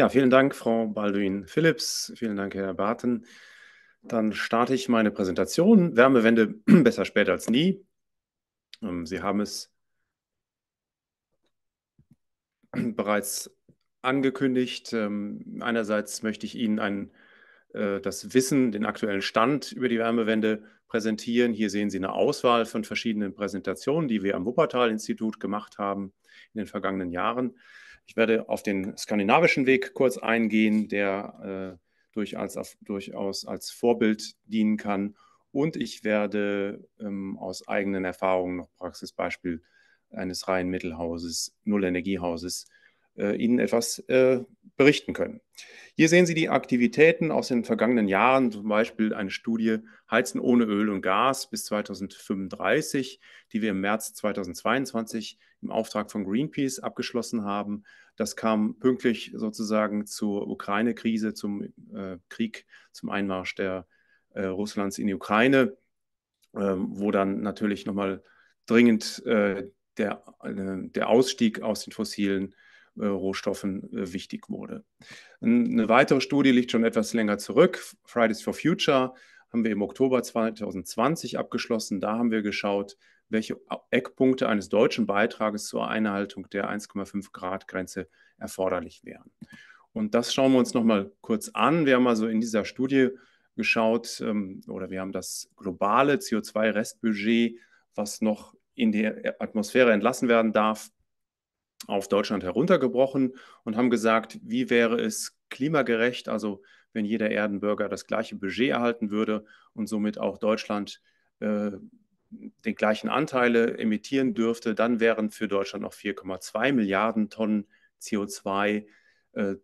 Ja, vielen Dank, Frau Baldwin Phillips. Vielen Dank, Herr Barton. Dann starte ich meine Präsentation. Wärmewende besser spät als nie. Ähm, Sie haben es bereits angekündigt. Ähm, einerseits möchte ich Ihnen ein, äh, das Wissen, den aktuellen Stand über die Wärmewende präsentieren. Hier sehen Sie eine Auswahl von verschiedenen Präsentationen, die wir am Wuppertal-Institut gemacht haben in den vergangenen Jahren. Ich werde auf den skandinavischen Weg kurz eingehen, der äh, durchaus, auf, durchaus als Vorbild dienen kann. Und ich werde ähm, aus eigenen Erfahrungen noch Praxisbeispiel eines reinen Mittelhauses, Nullenergiehauses, äh, Ihnen etwas äh, berichten können. Hier sehen Sie die Aktivitäten aus den vergangenen Jahren, zum Beispiel eine Studie Heizen ohne Öl und Gas bis 2035, die wir im März 2022 im Auftrag von Greenpeace abgeschlossen haben. Das kam pünktlich sozusagen zur Ukraine-Krise, zum äh, Krieg, zum Einmarsch der äh, Russlands in die Ukraine, ähm, wo dann natürlich nochmal dringend äh, der, äh, der Ausstieg aus den fossilen äh, Rohstoffen äh, wichtig wurde. Eine weitere Studie liegt schon etwas länger zurück. Fridays for Future haben wir im Oktober 2020 abgeschlossen. Da haben wir geschaut, welche Eckpunkte eines deutschen Beitrages zur Einhaltung der 1,5 Grad Grenze erforderlich wären. Und das schauen wir uns nochmal kurz an. Wir haben also in dieser Studie geschaut ähm, oder wir haben das globale CO2-Restbudget, was noch in die Atmosphäre entlassen werden darf, auf Deutschland heruntergebrochen und haben gesagt, wie wäre es klimagerecht, also wenn jeder Erdenbürger das gleiche Budget erhalten würde und somit auch Deutschland äh, den gleichen Anteile emittieren dürfte, dann wären für Deutschland noch 4,2 Milliarden Tonnen CO2, äh,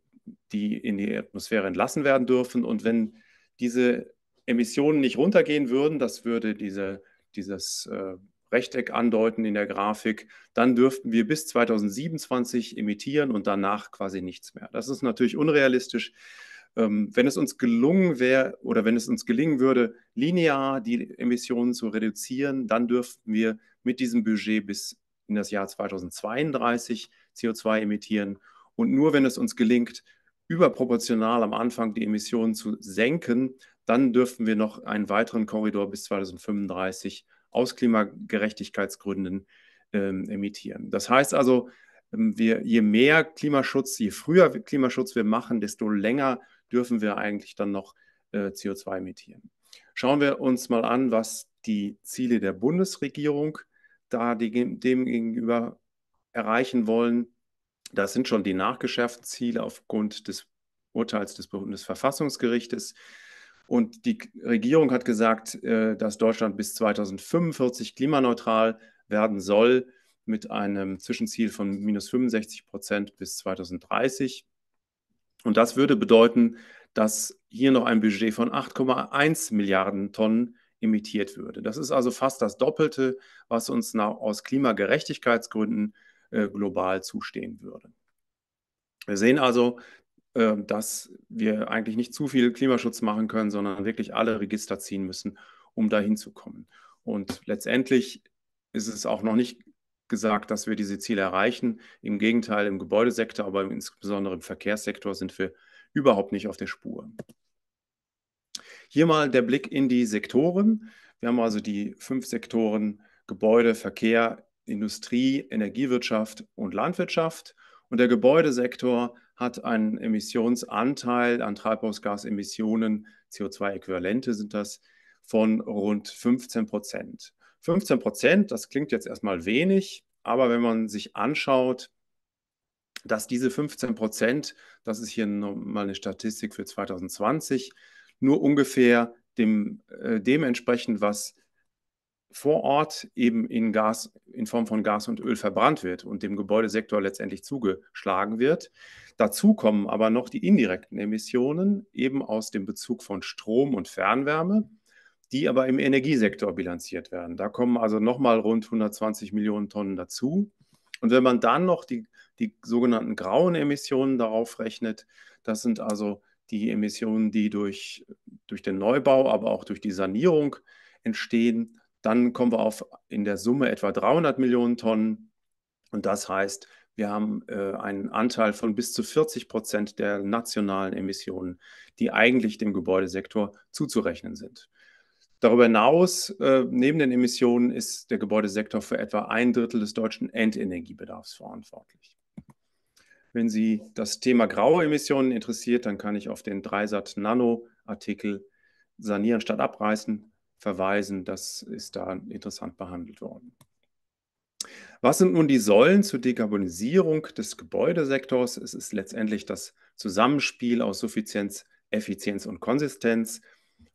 die in die Atmosphäre entlassen werden dürfen. Und wenn diese Emissionen nicht runtergehen würden, das würde diese, dieses äh, Rechteck andeuten in der Grafik, dann dürften wir bis 2027 emittieren und danach quasi nichts mehr. Das ist natürlich unrealistisch. Ähm, wenn es uns gelungen wäre oder wenn es uns gelingen würde, linear die Emissionen zu reduzieren, dann dürften wir mit diesem Budget bis in das Jahr 2032 CO2 emittieren. Und nur wenn es uns gelingt, überproportional am Anfang die Emissionen zu senken, dann dürften wir noch einen weiteren Korridor bis 2035 aus Klimagerechtigkeitsgründen ähm, emittieren. Das heißt also, ähm, wir, je mehr Klimaschutz, je früher Klimaschutz wir machen, desto länger dürfen wir eigentlich dann noch äh, CO2 emittieren. Schauen wir uns mal an, was die Ziele der Bundesregierung da dem erreichen wollen. Das sind schon die nachgeschärften Ziele aufgrund des Urteils des Bundesverfassungsgerichtes. Und die Regierung hat gesagt, äh, dass Deutschland bis 2045 klimaneutral werden soll mit einem Zwischenziel von minus 65 Prozent bis 2030. Und das würde bedeuten, dass hier noch ein Budget von 8,1 Milliarden Tonnen emittiert würde. Das ist also fast das Doppelte, was uns aus Klimagerechtigkeitsgründen äh, global zustehen würde. Wir sehen also, äh, dass wir eigentlich nicht zu viel Klimaschutz machen können, sondern wirklich alle Register ziehen müssen, um dahin zu kommen. Und letztendlich ist es auch noch nicht gesagt, dass wir diese Ziele erreichen. Im Gegenteil, im Gebäudesektor, aber insbesondere im Verkehrssektor sind wir überhaupt nicht auf der Spur. Hier mal der Blick in die Sektoren. Wir haben also die fünf Sektoren Gebäude, Verkehr, Industrie, Energiewirtschaft und Landwirtschaft. Und der Gebäudesektor hat einen Emissionsanteil an Treibhausgasemissionen, CO2-Äquivalente sind das, von rund 15 Prozent. 15 Prozent, das klingt jetzt erstmal wenig, aber wenn man sich anschaut, dass diese 15 Prozent, das ist hier nochmal eine Statistik für 2020, nur ungefähr dem, äh, dem entsprechen, was vor Ort eben in Gas, in Form von Gas und Öl verbrannt wird und dem Gebäudesektor letztendlich zugeschlagen wird. Dazu kommen aber noch die indirekten Emissionen eben aus dem Bezug von Strom und Fernwärme die aber im Energiesektor bilanziert werden. Da kommen also nochmal rund 120 Millionen Tonnen dazu. Und wenn man dann noch die, die sogenannten grauen Emissionen darauf rechnet, das sind also die Emissionen, die durch, durch den Neubau, aber auch durch die Sanierung entstehen, dann kommen wir auf in der Summe etwa 300 Millionen Tonnen. Und das heißt, wir haben äh, einen Anteil von bis zu 40 Prozent der nationalen Emissionen, die eigentlich dem Gebäudesektor zuzurechnen sind. Darüber hinaus, äh, neben den Emissionen, ist der Gebäudesektor für etwa ein Drittel des deutschen Endenergiebedarfs verantwortlich. Wenn Sie das Thema graue Emissionen interessiert, dann kann ich auf den Dreisat Nano Artikel Sanieren statt Abreißen verweisen. Das ist da interessant behandelt worden. Was sind nun die Säulen zur Dekarbonisierung des Gebäudesektors? Es ist letztendlich das Zusammenspiel aus Suffizienz, Effizienz und Konsistenz.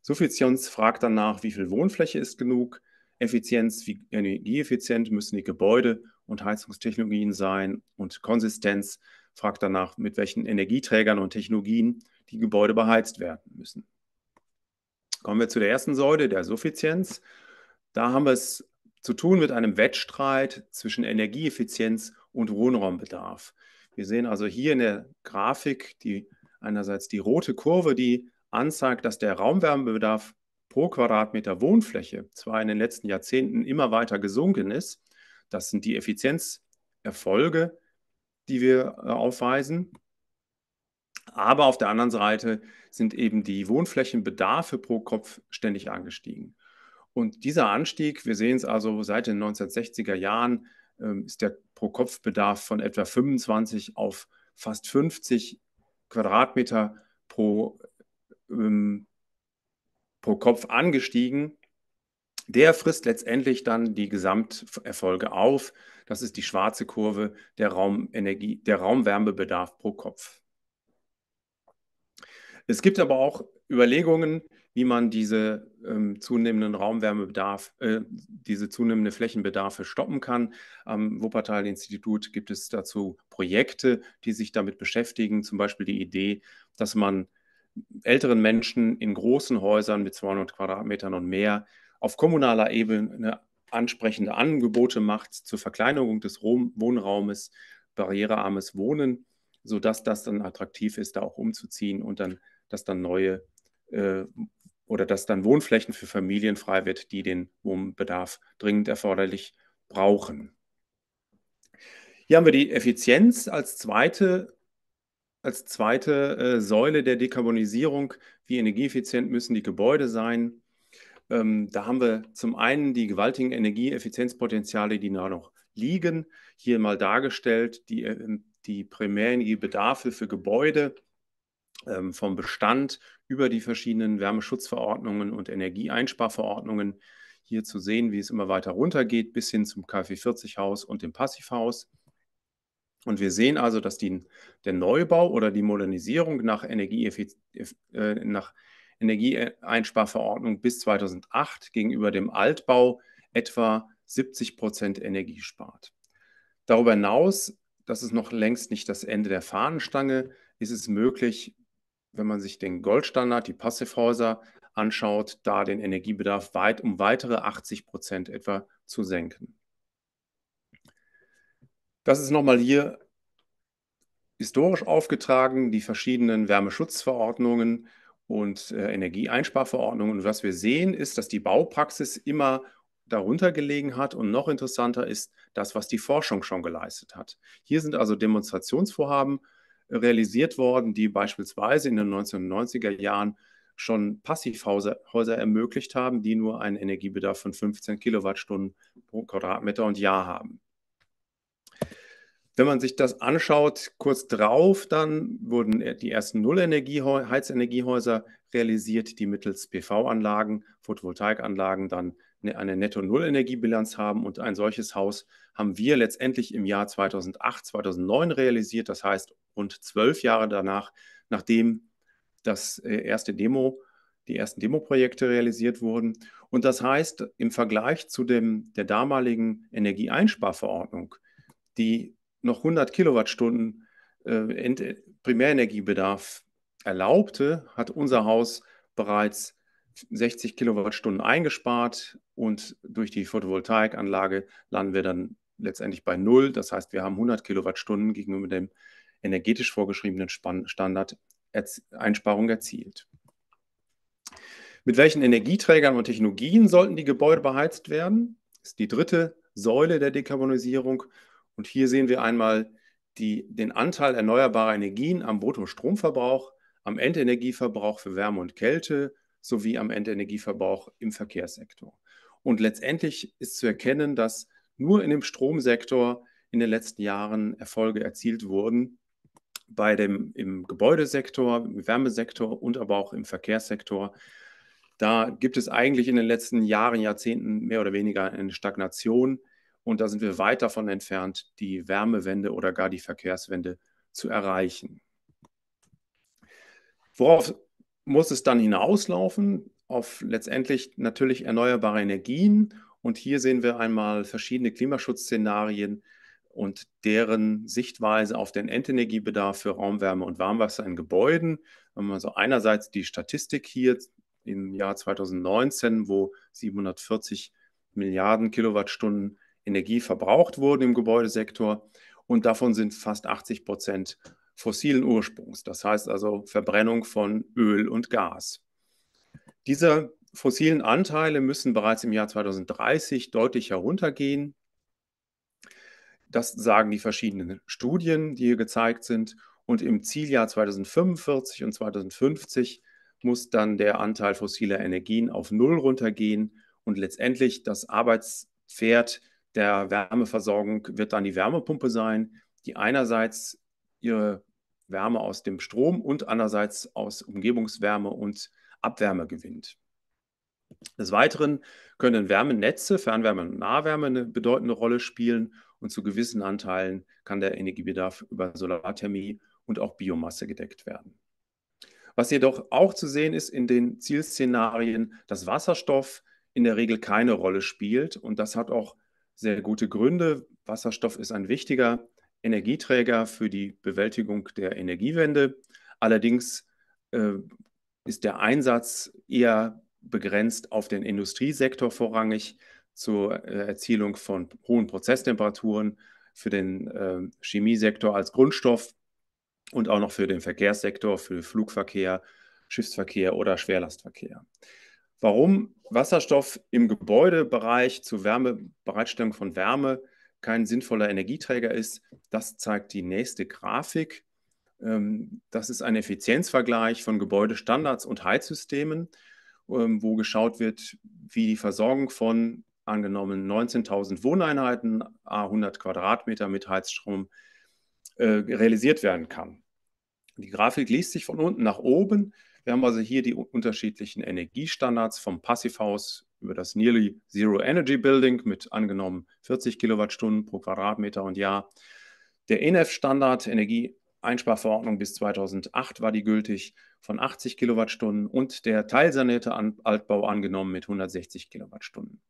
Suffizienz fragt danach, wie viel Wohnfläche ist genug. Effizienz, wie energieeffizient müssen die Gebäude und Heizungstechnologien sein. Und Konsistenz fragt danach, mit welchen Energieträgern und Technologien die Gebäude beheizt werden müssen. Kommen wir zu der ersten Säule, der Suffizienz. Da haben wir es zu tun mit einem Wettstreit zwischen Energieeffizienz und Wohnraumbedarf. Wir sehen also hier in der Grafik die, einerseits die rote Kurve, die anzeigt, dass der Raumwärmebedarf pro Quadratmeter Wohnfläche zwar in den letzten Jahrzehnten immer weiter gesunken ist. Das sind die Effizienzerfolge, die wir äh, aufweisen. Aber auf der anderen Seite sind eben die Wohnflächenbedarfe pro Kopf ständig angestiegen. Und dieser Anstieg, wir sehen es also seit den 1960er Jahren, ähm, ist der Pro-Kopf-Bedarf von etwa 25 auf fast 50 Quadratmeter pro ähm, pro Kopf angestiegen, der frisst letztendlich dann die Gesamterfolge auf. Das ist die schwarze Kurve der Raumenergie, der Raumwärmebedarf pro Kopf. Es gibt aber auch Überlegungen, wie man diese ähm, zunehmenden Raumwärmebedarf, äh, diese zunehmende Flächenbedarfe stoppen kann. Am Wuppertal-Institut gibt es dazu Projekte, die sich damit beschäftigen, zum Beispiel die Idee, dass man älteren Menschen in großen Häusern mit 200 Quadratmetern und mehr auf kommunaler Ebene ansprechende Angebote macht zur Verkleinerung des Wohnraumes, barrierearmes Wohnen, sodass das dann attraktiv ist, da auch umzuziehen und dann, dass dann neue äh, oder dass dann Wohnflächen für Familien frei wird, die den Wohnbedarf dringend erforderlich brauchen. Hier haben wir die Effizienz als zweite als zweite äh, Säule der Dekarbonisierung, wie energieeffizient müssen die Gebäude sein. Ähm, da haben wir zum einen die gewaltigen Energieeffizienzpotenziale, die da noch liegen. Hier mal dargestellt die, äh, die Primärenergiebedarfe für Gebäude ähm, vom Bestand über die verschiedenen Wärmeschutzverordnungen und Energieeinsparverordnungen. Hier zu sehen, wie es immer weiter runtergeht, bis hin zum KfW 40-Haus und dem Passivhaus. Und wir sehen also, dass die, der Neubau oder die Modernisierung nach, Energieeffiz äh, nach Energieeinsparverordnung bis 2008 gegenüber dem Altbau etwa 70 Prozent Energie spart. Darüber hinaus, das ist noch längst nicht das Ende der Fahnenstange, ist es möglich, wenn man sich den Goldstandard, die Passivhäuser anschaut, da den Energiebedarf weit um weitere 80 Prozent etwa zu senken. Das ist nochmal hier historisch aufgetragen, die verschiedenen Wärmeschutzverordnungen und äh, Energieeinsparverordnungen. Und was wir sehen, ist, dass die Baupraxis immer darunter gelegen hat und noch interessanter ist das, was die Forschung schon geleistet hat. Hier sind also Demonstrationsvorhaben äh, realisiert worden, die beispielsweise in den 1990er Jahren schon Passivhäuser ermöglicht haben, die nur einen Energiebedarf von 15 Kilowattstunden pro Quadratmeter und Jahr haben. Wenn man sich das anschaut, kurz drauf, dann wurden die ersten Null-Heizenergiehäuser realisiert, die mittels PV-Anlagen, Photovoltaikanlagen dann ne, eine Netto-Null-Energiebilanz haben. Und ein solches Haus haben wir letztendlich im Jahr 2008, 2009 realisiert. Das heißt, rund zwölf Jahre danach, nachdem das äh, erste Demo, die ersten Demoprojekte realisiert wurden. Und das heißt, im Vergleich zu dem, der damaligen Energieeinsparverordnung, die noch 100 Kilowattstunden äh, Primärenergiebedarf erlaubte, hat unser Haus bereits 60 Kilowattstunden eingespart und durch die Photovoltaikanlage landen wir dann letztendlich bei null. Das heißt, wir haben 100 Kilowattstunden gegenüber dem energetisch vorgeschriebenen Span Standard Erz Einsparung erzielt. Mit welchen Energieträgern und Technologien sollten die Gebäude beheizt werden? Das ist die dritte Säule der Dekarbonisierung und hier sehen wir einmal die, den Anteil erneuerbarer Energien am Bruttostromverbrauch, am Endenergieverbrauch für Wärme und Kälte sowie am Endenergieverbrauch im Verkehrssektor. Und letztendlich ist zu erkennen, dass nur in dem Stromsektor in den letzten Jahren Erfolge erzielt wurden. Bei dem im Gebäudesektor, im Wärmesektor und aber auch im Verkehrssektor. Da gibt es eigentlich in den letzten Jahren, Jahrzehnten mehr oder weniger eine Stagnation. Und da sind wir weit davon entfernt, die Wärmewende oder gar die Verkehrswende zu erreichen. Worauf muss es dann hinauslaufen? Auf letztendlich natürlich erneuerbare Energien. Und hier sehen wir einmal verschiedene Klimaschutzszenarien und deren Sichtweise auf den Endenergiebedarf für Raumwärme und Warmwasser in Gebäuden. Also einerseits die Statistik hier im Jahr 2019, wo 740 Milliarden Kilowattstunden Energie verbraucht wurden im Gebäudesektor. Und davon sind fast 80 Prozent fossilen Ursprungs, das heißt also Verbrennung von Öl und Gas. Diese fossilen Anteile müssen bereits im Jahr 2030 deutlich heruntergehen. Das sagen die verschiedenen Studien, die hier gezeigt sind. Und im Zieljahr 2045 und 2050 muss dann der Anteil fossiler Energien auf Null runtergehen und letztendlich das Arbeitspferd der Wärmeversorgung wird dann die Wärmepumpe sein, die einerseits ihre Wärme aus dem Strom und andererseits aus Umgebungswärme und Abwärme gewinnt. Des Weiteren können Wärmenetze, Fernwärme und Nahwärme eine bedeutende Rolle spielen und zu gewissen Anteilen kann der Energiebedarf über Solarthermie und auch Biomasse gedeckt werden. Was jedoch auch zu sehen ist in den Zielszenarien, dass Wasserstoff in der Regel keine Rolle spielt und das hat auch sehr gute Gründe. Wasserstoff ist ein wichtiger Energieträger für die Bewältigung der Energiewende. Allerdings äh, ist der Einsatz eher begrenzt auf den Industriesektor vorrangig zur äh, Erzielung von hohen Prozesstemperaturen, für den äh, Chemiesektor als Grundstoff und auch noch für den Verkehrssektor, für Flugverkehr, Schiffsverkehr oder Schwerlastverkehr warum Wasserstoff im Gebäudebereich zur Wärmebereitstellung von Wärme kein sinnvoller Energieträger ist, das zeigt die nächste Grafik. Ähm, das ist ein Effizienzvergleich von Gebäudestandards und Heizsystemen, ähm, wo geschaut wird, wie die Versorgung von angenommen 19.000 Wohneinheiten, a 100 Quadratmeter mit Heizstrom äh, realisiert werden kann. Die Grafik liest sich von unten nach oben. Wir haben also hier die unterschiedlichen Energiestandards vom Passivhaus über das Nearly Zero Energy Building mit angenommen 40 Kilowattstunden pro Quadratmeter und Jahr. Der ENEF-Standard Energieeinsparverordnung bis 2008 war die gültig von 80 Kilowattstunden und der teilsanierte Altbau angenommen mit 160 Kilowattstunden.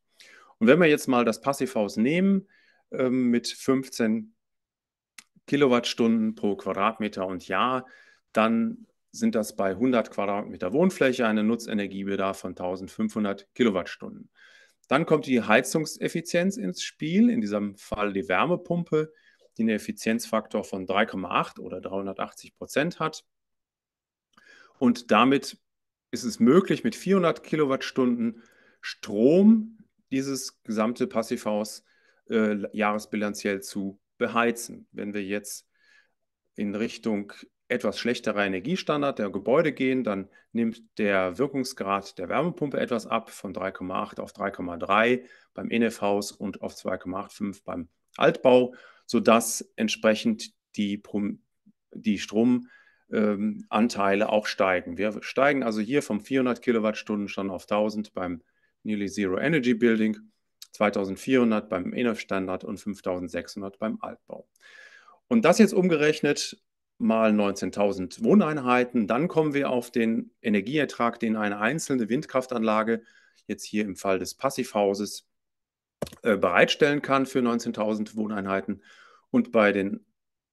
Und wenn wir jetzt mal das Passivhaus nehmen äh, mit 15 Kilowattstunden pro Quadratmeter und Jahr, dann sind das bei 100 Quadratmeter Wohnfläche eine Nutzenergiebedarf von 1500 Kilowattstunden. Dann kommt die Heizungseffizienz ins Spiel, in diesem Fall die Wärmepumpe, die einen Effizienzfaktor von 3,8 oder 380 Prozent hat. Und damit ist es möglich, mit 400 Kilowattstunden Strom dieses gesamte Passivhaus äh, jahresbilanziell zu beheizen. Wenn wir jetzt in Richtung etwas schlechterer Energiestandard der Gebäude gehen, dann nimmt der Wirkungsgrad der Wärmepumpe etwas ab von 3,8 auf 3,3 beim Innenhaus und auf 2,85 beim Altbau, sodass entsprechend die, die Stromanteile ähm, auch steigen. Wir steigen also hier vom 400 Kilowattstunden schon auf 1000 beim Nearly Zero Energy Building, 2400 beim Innenstandard und 5600 beim Altbau. Und das jetzt umgerechnet mal 19.000 Wohneinheiten. Dann kommen wir auf den Energieertrag, den eine einzelne Windkraftanlage jetzt hier im Fall des Passivhauses äh, bereitstellen kann für 19.000 Wohneinheiten. Und bei den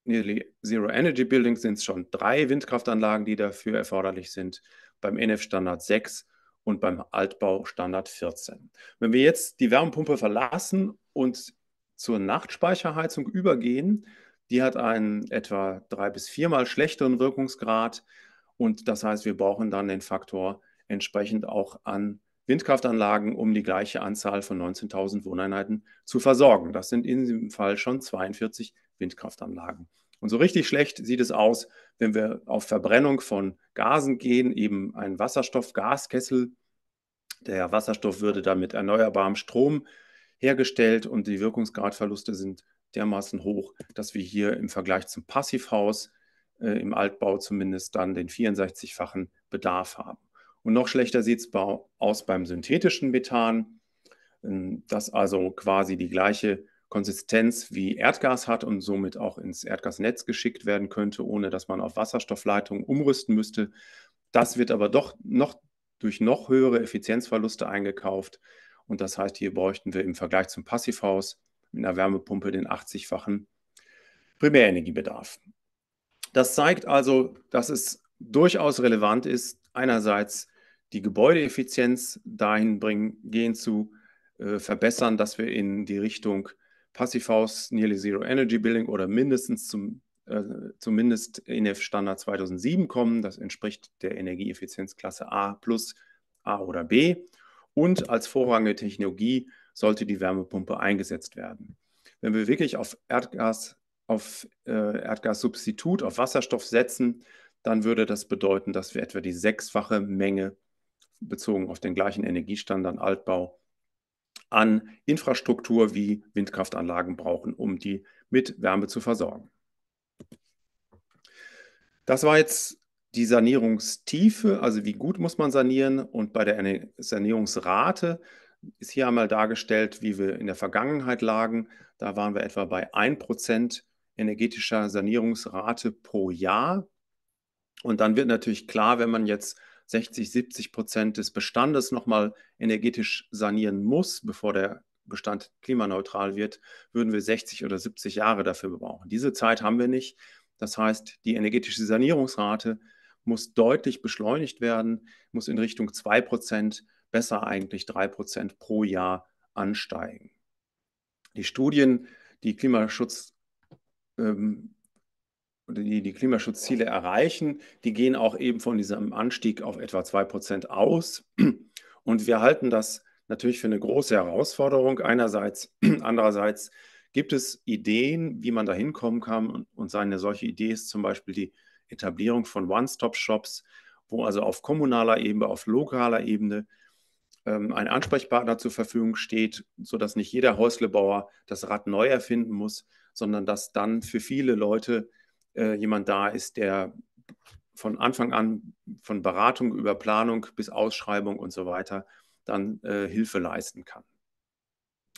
Nearly Zero Energy Buildings sind es schon drei Windkraftanlagen, die dafür erforderlich sind. Beim NF-Standard 6 und beim Altbau Standard 14. Wenn wir jetzt die Wärmepumpe verlassen und zur Nachtspeicherheizung übergehen, die hat einen etwa drei bis viermal schlechteren Wirkungsgrad. Und das heißt, wir brauchen dann den Faktor entsprechend auch an Windkraftanlagen, um die gleiche Anzahl von 19.000 Wohneinheiten zu versorgen. Das sind in diesem Fall schon 42 Windkraftanlagen. Und so richtig schlecht sieht es aus, wenn wir auf Verbrennung von Gasen gehen, eben ein Wasserstoff-Gaskessel. Der Wasserstoff würde dann mit erneuerbarem Strom hergestellt und die Wirkungsgradverluste sind dermaßen hoch, dass wir hier im Vergleich zum Passivhaus äh, im Altbau zumindest dann den 64-fachen Bedarf haben. Und noch schlechter sieht es aus beim synthetischen Methan, ähm, das also quasi die gleiche Konsistenz wie Erdgas hat und somit auch ins Erdgasnetz geschickt werden könnte, ohne dass man auf Wasserstoffleitungen umrüsten müsste. Das wird aber doch noch durch noch höhere Effizienzverluste eingekauft. Und das heißt, hier bräuchten wir im Vergleich zum Passivhaus mit einer Wärmepumpe den 80-fachen Primärenergiebedarf. Das zeigt also, dass es durchaus relevant ist, einerseits die Gebäudeeffizienz dahin bringen, gehen zu äh, verbessern, dass wir in die Richtung Passivhaus, Nearly Zero Energy Building oder mindestens zum äh, zumindest INF e Standard 2007 kommen. Das entspricht der Energieeffizienzklasse A plus A oder B. Und als vorrangige Technologie sollte die Wärmepumpe eingesetzt werden. Wenn wir wirklich auf Erdgas, auf äh, Erdgassubstitut, auf Wasserstoff setzen, dann würde das bedeuten, dass wir etwa die sechsfache Menge bezogen auf den gleichen Energiestandard Altbau an Infrastruktur wie Windkraftanlagen brauchen, um die mit Wärme zu versorgen. Das war jetzt die Sanierungstiefe, also wie gut muss man sanieren und bei der Sanierungsrate ist hier einmal dargestellt, wie wir in der Vergangenheit lagen. Da waren wir etwa bei 1% energetischer Sanierungsrate pro Jahr. Und dann wird natürlich klar, wenn man jetzt 60, 70 Prozent des Bestandes nochmal energetisch sanieren muss, bevor der Bestand klimaneutral wird, würden wir 60 oder 70 Jahre dafür brauchen. Diese Zeit haben wir nicht. Das heißt, die energetische Sanierungsrate muss deutlich beschleunigt werden, muss in Richtung 2 Prozent besser eigentlich 3% pro Jahr ansteigen. Die Studien, die Klimaschutz ähm, die, die Klimaschutzziele erreichen, die gehen auch eben von diesem Anstieg auf etwa 2% aus. Und wir halten das natürlich für eine große Herausforderung. Einerseits, andererseits gibt es Ideen, wie man da hinkommen kann. Und eine solche Idee ist zum Beispiel die Etablierung von One-Stop-Shops, wo also auf kommunaler Ebene, auf lokaler Ebene ähm, ein Ansprechpartner zur Verfügung steht, sodass nicht jeder Häuslebauer das Rad neu erfinden muss, sondern dass dann für viele Leute äh, jemand da ist, der von Anfang an von Beratung über Planung bis Ausschreibung und so weiter dann äh, Hilfe leisten kann.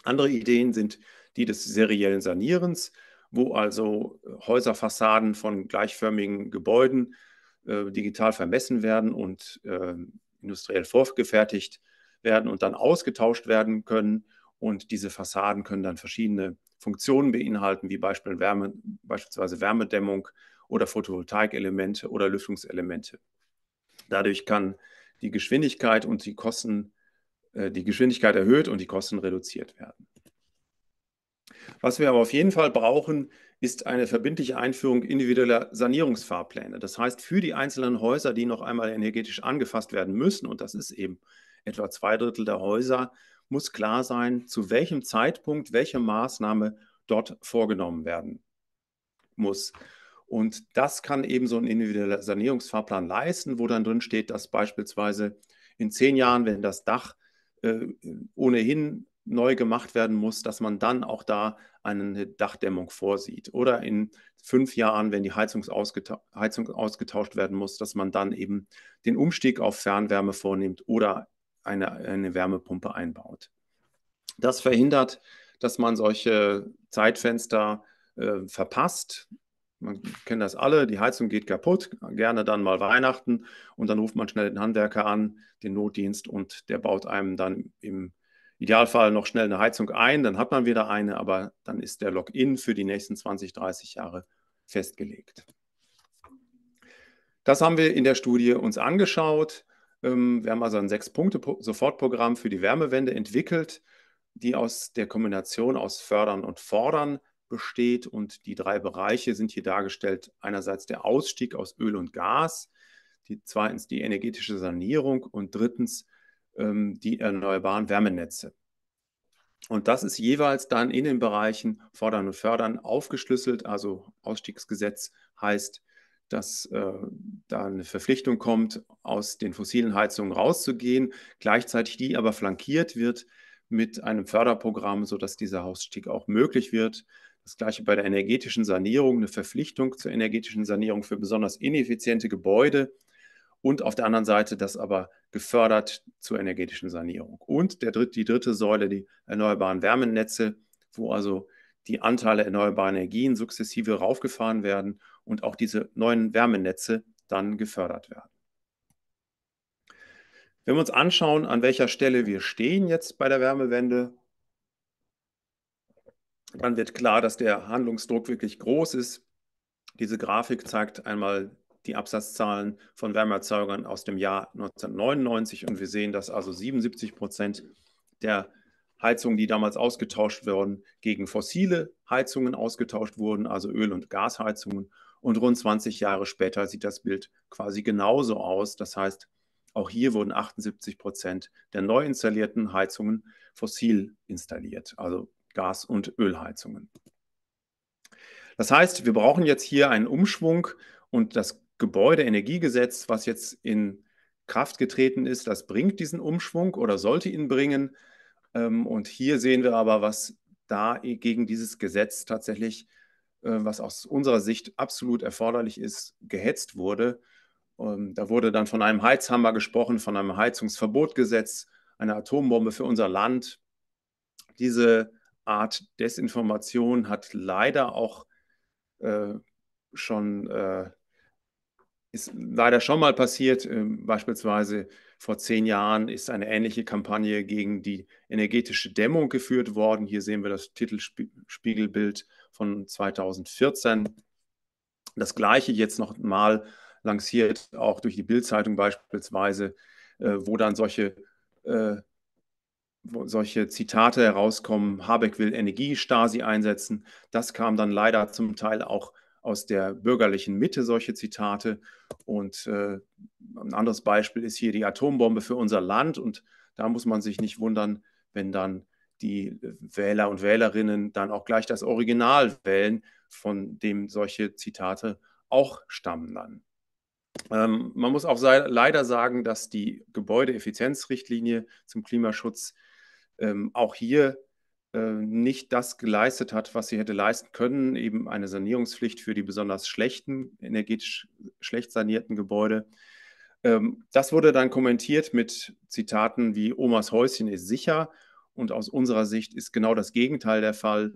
Andere Ideen sind die des seriellen Sanierens, wo also äh, Häuserfassaden von gleichförmigen Gebäuden äh, digital vermessen werden und äh, industriell vorgefertigt werden und dann ausgetauscht werden können. Und diese Fassaden können dann verschiedene Funktionen beinhalten, wie beispielsweise Wärmedämmung oder Photovoltaikelemente oder Lüftungselemente. Dadurch kann die Geschwindigkeit und die Kosten, äh, die Geschwindigkeit erhöht und die Kosten reduziert werden. Was wir aber auf jeden Fall brauchen, ist eine verbindliche Einführung individueller Sanierungsfahrpläne. Das heißt, für die einzelnen Häuser, die noch einmal energetisch angefasst werden müssen, und das ist eben etwa zwei Drittel der Häuser, muss klar sein, zu welchem Zeitpunkt welche Maßnahme dort vorgenommen werden muss. Und das kann eben so ein individueller Sanierungsfahrplan leisten, wo dann drin steht, dass beispielsweise in zehn Jahren, wenn das Dach äh, ohnehin neu gemacht werden muss, dass man dann auch da eine Dachdämmung vorsieht. Oder in fünf Jahren, wenn die ausgeta Heizung ausgetauscht werden muss, dass man dann eben den Umstieg auf Fernwärme vornimmt oder eine, eine Wärmepumpe einbaut. Das verhindert, dass man solche Zeitfenster äh, verpasst. Man kennt das alle, die Heizung geht kaputt, gerne dann mal Weihnachten und dann ruft man schnell den Handwerker an, den Notdienst und der baut einem dann im Idealfall noch schnell eine Heizung ein, dann hat man wieder eine, aber dann ist der Login für die nächsten 20, 30 Jahre festgelegt. Das haben wir in der Studie uns angeschaut. Ähm, wir haben also ein Sechs-Punkte-Sofortprogramm für die Wärmewende entwickelt, die aus der Kombination aus Fördern und Fordern besteht. Und die drei Bereiche sind hier dargestellt. Einerseits der Ausstieg aus Öl und Gas, die, zweitens die energetische Sanierung und drittens ähm, die erneuerbaren Wärmenetze. Und das ist jeweils dann in den Bereichen Fordern und Fördern aufgeschlüsselt. Also Ausstiegsgesetz heißt, dass äh, da eine Verpflichtung kommt, aus den fossilen Heizungen rauszugehen, gleichzeitig die aber flankiert wird mit einem Förderprogramm, sodass dieser Ausstieg auch möglich wird. Das gleiche bei der energetischen Sanierung, eine Verpflichtung zur energetischen Sanierung für besonders ineffiziente Gebäude und auf der anderen Seite das aber gefördert zur energetischen Sanierung. Und der dritt, die dritte Säule, die erneuerbaren Wärmenetze, wo also die Anteile erneuerbarer Energien sukzessive raufgefahren werden und auch diese neuen Wärmenetze dann gefördert werden. Wenn wir uns anschauen, an welcher Stelle wir stehen jetzt bei der Wärmewende, dann wird klar, dass der Handlungsdruck wirklich groß ist. Diese Grafik zeigt einmal die Absatzzahlen von Wärmeerzeugern aus dem Jahr 1999 und wir sehen, dass also 77 Prozent der Heizungen, die damals ausgetauscht wurden, gegen fossile Heizungen ausgetauscht wurden, also Öl- und Gasheizungen und rund 20 Jahre später sieht das Bild quasi genauso aus. Das heißt, auch hier wurden 78 Prozent der neu installierten Heizungen fossil installiert, also Gas- und Ölheizungen. Das heißt, wir brauchen jetzt hier einen Umschwung und das Gebäudeenergiegesetz, was jetzt in Kraft getreten ist, das bringt diesen Umschwung oder sollte ihn bringen. Ähm, und hier sehen wir aber, was da gegen dieses Gesetz tatsächlich passiert äh, was aus unserer Sicht absolut erforderlich ist, gehetzt wurde. Ähm, da wurde dann von einem Heizhammer gesprochen, von einem Heizungsverbotgesetz, einer Atombombe für unser Land. Diese Art Desinformation hat leider auch äh, schon, äh, ist leider schon mal passiert. Ähm, beispielsweise vor zehn Jahren ist eine ähnliche Kampagne gegen die energetische Dämmung geführt worden. Hier sehen wir das Titelspiegelbild von 2014. Das gleiche jetzt nochmal lanciert, auch durch die Bild-Zeitung beispielsweise, äh, wo dann solche, äh, wo solche Zitate herauskommen, Habeck will Energiestasi einsetzen. Das kam dann leider zum Teil auch aus der bürgerlichen Mitte solche Zitate. Und äh, ein anderes Beispiel ist hier die Atombombe für unser Land. Und da muss man sich nicht wundern, wenn dann die Wähler und Wählerinnen dann auch gleich das Original wählen, von dem solche Zitate auch stammen dann. Ähm, man muss auch leider sagen, dass die Gebäudeeffizienzrichtlinie zum Klimaschutz ähm, auch hier äh, nicht das geleistet hat, was sie hätte leisten können, eben eine Sanierungspflicht für die besonders schlechten, energetisch schlecht sanierten Gebäude. Ähm, das wurde dann kommentiert mit Zitaten wie Omas Häuschen ist sicher und aus unserer Sicht ist genau das Gegenteil der Fall.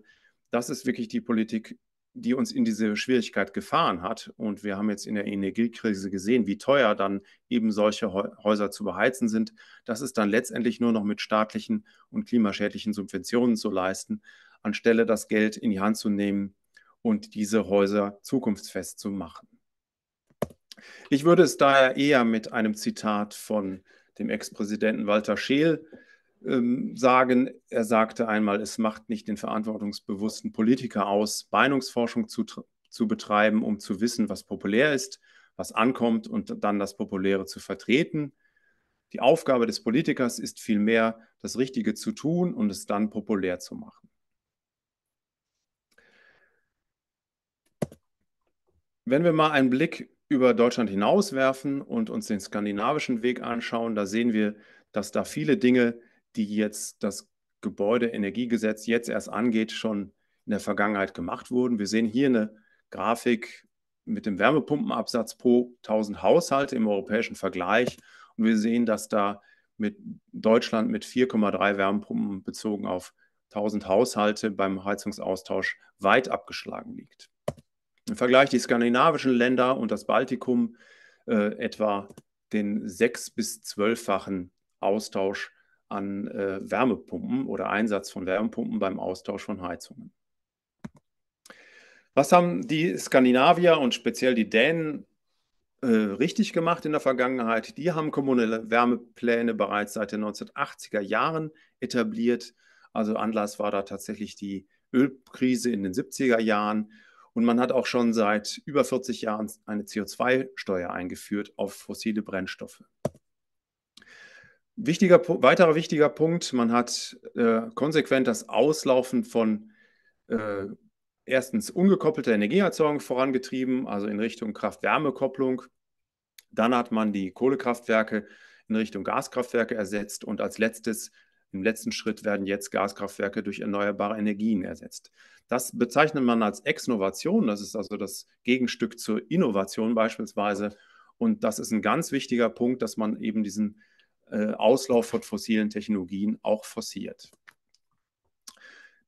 Das ist wirklich die Politik, die uns in diese Schwierigkeit gefahren hat. Und wir haben jetzt in der Energiekrise gesehen, wie teuer dann eben solche Häuser zu beheizen sind. Das ist dann letztendlich nur noch mit staatlichen und klimaschädlichen Subventionen zu leisten, anstelle das Geld in die Hand zu nehmen und diese Häuser zukunftsfest zu machen. Ich würde es daher eher mit einem Zitat von dem Ex-Präsidenten Walter Scheel ähm, sagen, er sagte einmal, es macht nicht den verantwortungsbewussten Politiker aus, Meinungsforschung zu, zu betreiben, um zu wissen, was populär ist, was ankommt und dann das Populäre zu vertreten. Die Aufgabe des Politikers ist vielmehr, das Richtige zu tun und es dann populär zu machen. Wenn wir mal einen Blick über Deutschland hinauswerfen und uns den skandinavischen Weg anschauen, da sehen wir, dass da viele Dinge die jetzt das Gebäudeenergiegesetz jetzt erst angeht, schon in der Vergangenheit gemacht wurden. Wir sehen hier eine Grafik mit dem Wärmepumpenabsatz pro 1000 Haushalte im europäischen Vergleich. Und wir sehen, dass da mit Deutschland mit 4,3 Wärmepumpen bezogen auf 1000 Haushalte beim Heizungsaustausch weit abgeschlagen liegt. Im Vergleich die skandinavischen Länder und das Baltikum äh, etwa den sechs- bis zwölffachen Austausch an äh, Wärmepumpen oder Einsatz von Wärmepumpen beim Austausch von Heizungen. Was haben die Skandinavier und speziell die Dänen äh, richtig gemacht in der Vergangenheit? Die haben kommunale Wärmepläne bereits seit den 1980er Jahren etabliert. Also Anlass war da tatsächlich die Ölkrise in den 70er Jahren. Und man hat auch schon seit über 40 Jahren eine CO2-Steuer eingeführt auf fossile Brennstoffe. Wichtiger, weiterer wichtiger Punkt, man hat äh, konsequent das Auslaufen von äh, erstens ungekoppelter Energieerzeugung vorangetrieben, also in Richtung Kraft-Wärme-Kopplung. Dann hat man die Kohlekraftwerke in Richtung Gaskraftwerke ersetzt und als letztes, im letzten Schritt werden jetzt Gaskraftwerke durch erneuerbare Energien ersetzt. Das bezeichnet man als Exnovation, das ist also das Gegenstück zur Innovation beispielsweise. Und das ist ein ganz wichtiger Punkt, dass man eben diesen äh, Auslauf von fossilen Technologien auch forciert.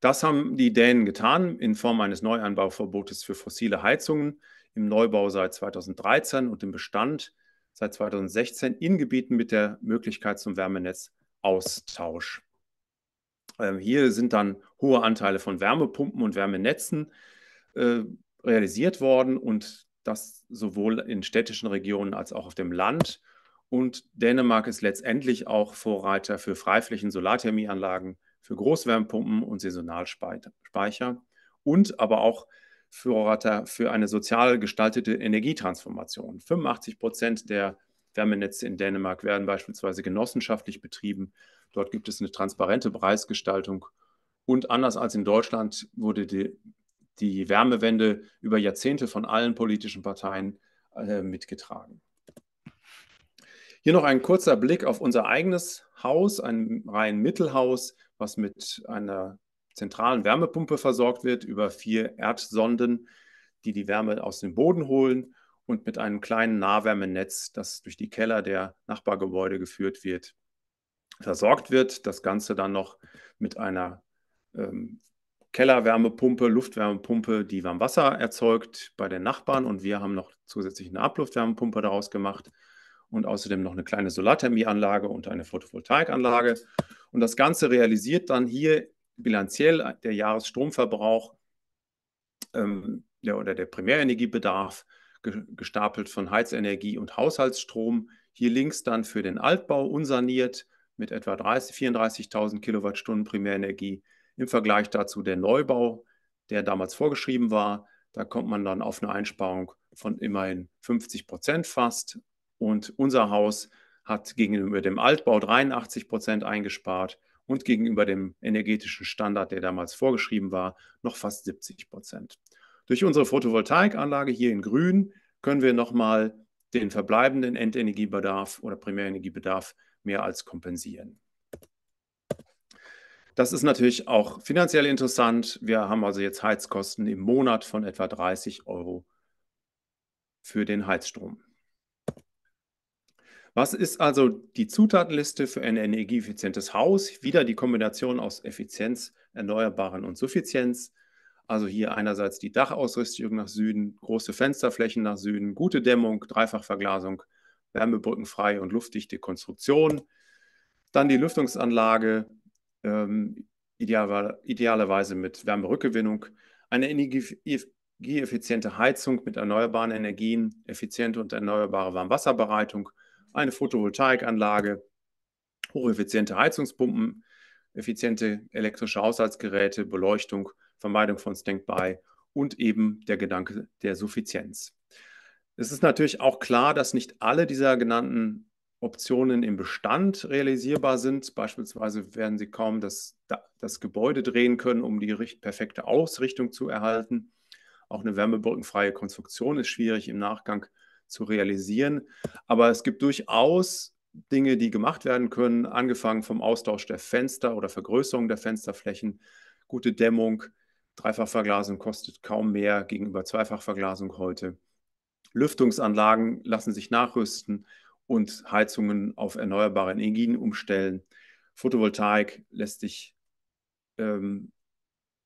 Das haben die Dänen getan in Form eines Neuanbauverbotes für fossile Heizungen im Neubau seit 2013 und im Bestand seit 2016 in Gebieten mit der Möglichkeit zum Wärmenetzaustausch. Ähm, hier sind dann hohe Anteile von Wärmepumpen und Wärmenetzen äh, realisiert worden und das sowohl in städtischen Regionen als auch auf dem Land und Dänemark ist letztendlich auch Vorreiter für freiflächen Solarthermieanlagen, für Großwärmepumpen und Saisonalspeicher und aber auch Vorreiter für eine sozial gestaltete Energietransformation. 85 Prozent der Wärmenetze in Dänemark werden beispielsweise genossenschaftlich betrieben. Dort gibt es eine transparente Preisgestaltung. Und anders als in Deutschland wurde die, die Wärmewende über Jahrzehnte von allen politischen Parteien äh, mitgetragen. Hier noch ein kurzer Blick auf unser eigenes Haus, ein rein Mittelhaus, was mit einer zentralen Wärmepumpe versorgt wird über vier Erdsonden, die die Wärme aus dem Boden holen und mit einem kleinen Nahwärmenetz, das durch die Keller der Nachbargebäude geführt wird, versorgt wird. Das Ganze dann noch mit einer ähm, Kellerwärmepumpe, Luftwärmepumpe, die Warmwasser erzeugt bei den Nachbarn und wir haben noch zusätzlich eine Abluftwärmepumpe daraus gemacht und außerdem noch eine kleine Solarthermieanlage und eine Photovoltaikanlage. Und das Ganze realisiert dann hier bilanziell der Jahresstromverbrauch ähm, der, oder der Primärenergiebedarf, gestapelt von Heizenergie und Haushaltsstrom. Hier links dann für den Altbau unsaniert mit etwa 34.000 Kilowattstunden Primärenergie im Vergleich dazu der Neubau, der damals vorgeschrieben war. Da kommt man dann auf eine Einsparung von immerhin 50 Prozent fast und unser Haus hat gegenüber dem Altbau 83 Prozent eingespart und gegenüber dem energetischen Standard, der damals vorgeschrieben war, noch fast 70 Prozent. Durch unsere Photovoltaikanlage hier in Grün können wir nochmal den verbleibenden Endenergiebedarf oder Primärenergiebedarf mehr als kompensieren. Das ist natürlich auch finanziell interessant. Wir haben also jetzt Heizkosten im Monat von etwa 30 Euro für den Heizstrom. Was ist also die Zutatenliste für ein energieeffizientes Haus? Wieder die Kombination aus Effizienz, Erneuerbaren und Suffizienz. Also hier einerseits die Dachausrüstung nach Süden, große Fensterflächen nach Süden, gute Dämmung, Dreifachverglasung, wärmebrückenfrei und luftdichte Konstruktion. Dann die Lüftungsanlage, ähm, ideal, idealerweise mit Wärmerückgewinnung, eine energieeffiziente Heizung mit erneuerbaren Energien, effiziente und erneuerbare Warmwasserbereitung eine Photovoltaikanlage, hocheffiziente Heizungspumpen, effiziente elektrische Haushaltsgeräte, Beleuchtung, Vermeidung von Standby und eben der Gedanke der Suffizienz. Es ist natürlich auch klar, dass nicht alle dieser genannten Optionen im Bestand realisierbar sind. Beispielsweise werden Sie kaum das, das Gebäude drehen können, um die perfekte Ausrichtung zu erhalten. Auch eine wärmebrückenfreie Konstruktion ist schwierig im Nachgang zu realisieren. Aber es gibt durchaus Dinge, die gemacht werden können, angefangen vom Austausch der Fenster oder Vergrößerung der Fensterflächen, gute Dämmung. Dreifachverglasung kostet kaum mehr gegenüber Zweifachverglasung heute. Lüftungsanlagen lassen sich nachrüsten und Heizungen auf erneuerbare Energien umstellen. Photovoltaik lässt sich ähm,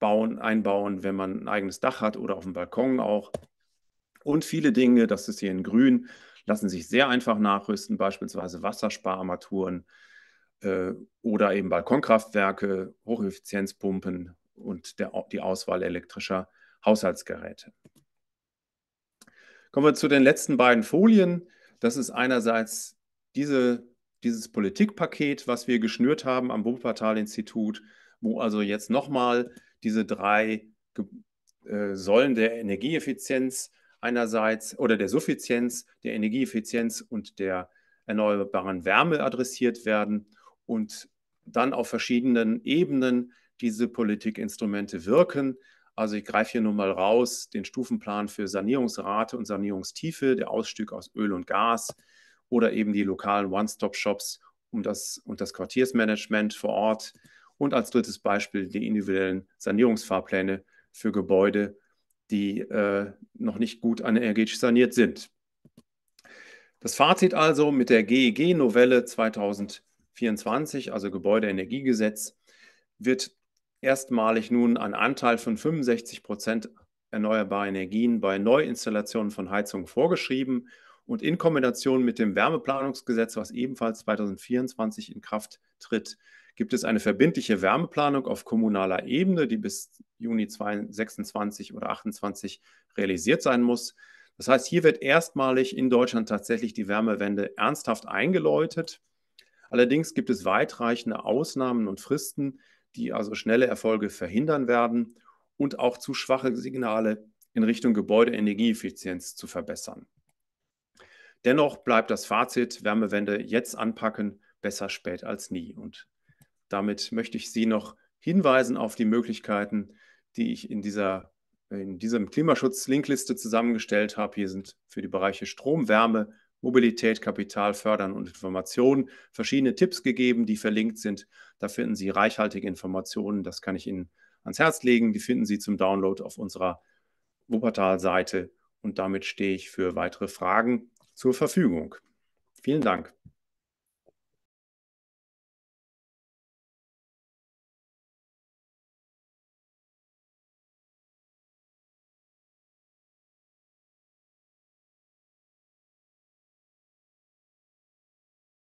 bauen, einbauen, wenn man ein eigenes Dach hat oder auf dem Balkon auch. Und viele Dinge, das ist hier in grün, lassen sich sehr einfach nachrüsten, beispielsweise Wasserspararmaturen äh, oder eben Balkonkraftwerke, Hocheffizienzpumpen und der, die Auswahl elektrischer Haushaltsgeräte. Kommen wir zu den letzten beiden Folien. Das ist einerseits diese, dieses Politikpaket, was wir geschnürt haben am Wuppertal-Institut, wo also jetzt nochmal diese drei äh, Säulen der Energieeffizienz einerseits oder der Suffizienz, der Energieeffizienz und der erneuerbaren Wärme adressiert werden und dann auf verschiedenen Ebenen diese Politikinstrumente wirken. Also ich greife hier nur mal raus den Stufenplan für Sanierungsrate und Sanierungstiefe, der Ausstieg aus Öl und Gas oder eben die lokalen One-Stop-Shops um das, und das Quartiersmanagement vor Ort und als drittes Beispiel die individuellen Sanierungsfahrpläne für Gebäude die äh, noch nicht gut energetisch saniert sind. Das Fazit also mit der GEG-Novelle 2024, also Gebäudeenergiegesetz, wird erstmalig nun ein Anteil von 65 Prozent erneuerbare Energien bei Neuinstallationen von Heizungen vorgeschrieben und in Kombination mit dem Wärmeplanungsgesetz, was ebenfalls 2024 in Kraft tritt, gibt es eine verbindliche Wärmeplanung auf kommunaler Ebene, die bis Juni 26 oder 28 realisiert sein muss. Das heißt, hier wird erstmalig in Deutschland tatsächlich die Wärmewende ernsthaft eingeläutet. Allerdings gibt es weitreichende Ausnahmen und Fristen, die also schnelle Erfolge verhindern werden und auch zu schwache Signale in Richtung Gebäudeenergieeffizienz zu verbessern. Dennoch bleibt das Fazit, Wärmewende jetzt anpacken, besser spät als nie. Und damit möchte ich Sie noch hinweisen auf die Möglichkeiten, die ich in dieser in diesem Klimaschutz-Linkliste zusammengestellt habe. Hier sind für die Bereiche Strom, Wärme, Mobilität, Kapital fördern und Informationen verschiedene Tipps gegeben, die verlinkt sind. Da finden Sie reichhaltige Informationen. Das kann ich Ihnen ans Herz legen. Die finden Sie zum Download auf unserer Wuppertal-Seite. Und damit stehe ich für weitere Fragen zur Verfügung. Vielen Dank.